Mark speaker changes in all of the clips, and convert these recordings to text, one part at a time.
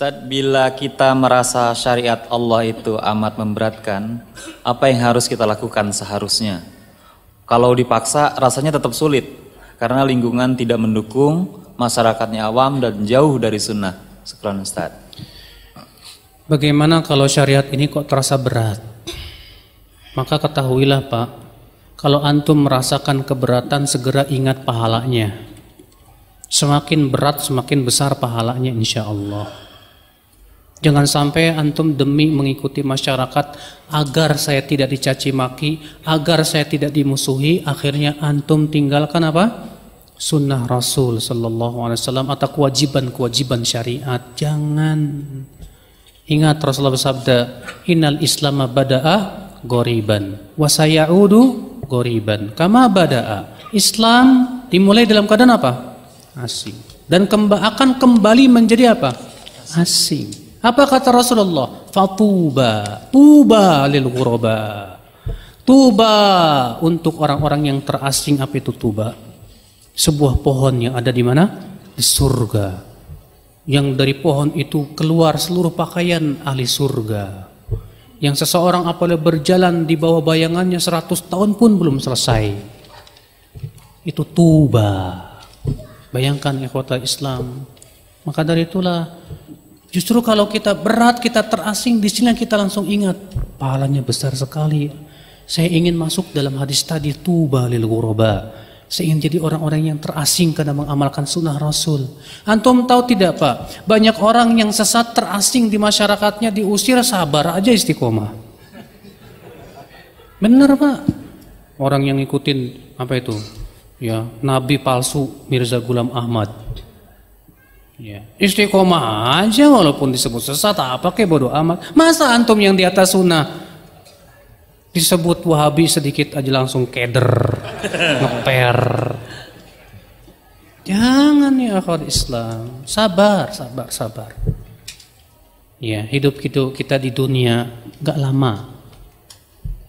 Speaker 1: Ustaz, bila kita merasa syariat Allah itu amat memberatkan, apa yang harus kita lakukan seharusnya? Kalau dipaksa, rasanya tetap sulit, karena lingkungan tidak mendukung, masyarakatnya awam dan jauh dari sunnah. Sekalian Ustadz.
Speaker 2: Bagaimana kalau syariat ini kok terasa berat? Maka ketahuilah Pak, kalau antum merasakan keberatan segera ingat pahalanya. Semakin berat semakin besar pahalanya insya Allah. Jangan sampai antum demi mengikuti masyarakat agar saya tidak dicaci maki, agar saya tidak dimusuhi, akhirnya antum tinggalkan apa? Sunnah Rasul Sallallahu Alaihi Wasallam atau kewajiban-kewajiban syariat. Jangan ingat Rasulullah bersabda, Innal Islam badaah goriban, wasayaudu goriban. Kama badaah. Islam dimulai dalam keadaan apa? Asing. Dan kemba akan kembali menjadi apa? Asing. Apa kata Rasulullah? Fatuba, tuba lil ghuraba. Tuba untuk orang-orang yang terasing apa itu tuba? Sebuah pohon yang ada di mana? Di surga. Yang dari pohon itu keluar seluruh pakaian ahli surga. Yang seseorang apabila berjalan di bawah bayangannya 100 tahun pun belum selesai. Itu tuba. Bayangkan ikhwata Islam. Maka dari itulah Justru kalau kita berat, kita terasing, di sini kita langsung ingat, pahalanya besar sekali. Saya ingin masuk dalam hadis tadi, tuba lil -guruba. Saya ingin jadi orang-orang yang terasing karena mengamalkan sunnah Rasul. Antum tahu tidak Pak, banyak orang yang sesat terasing di masyarakatnya diusir, sabar aja istiqomah. Bener Pak. Orang yang ngikutin apa itu? Ya, nabi palsu Mirza Gulam Ahmad Ya. Istiqomah aja walaupun disebut sesat apa ke bodoh amat. Masa antum yang di atas sunnah disebut wahabi sedikit aja langsung keder, ngeper. Jangan ya akhwat Islam. Sabar, sabar, sabar. Ya, hidup kita, kita di dunia gak lama.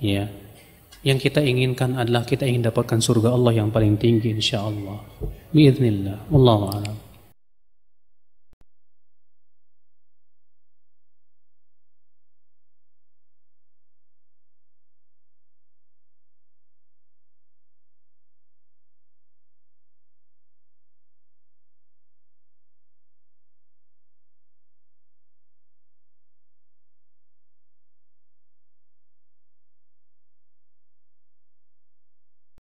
Speaker 2: Ya. Yang kita inginkan adalah kita ingin dapatkan surga Allah yang paling tinggi insya Allah. Biiznillah. Wallahu
Speaker 1: a'lam.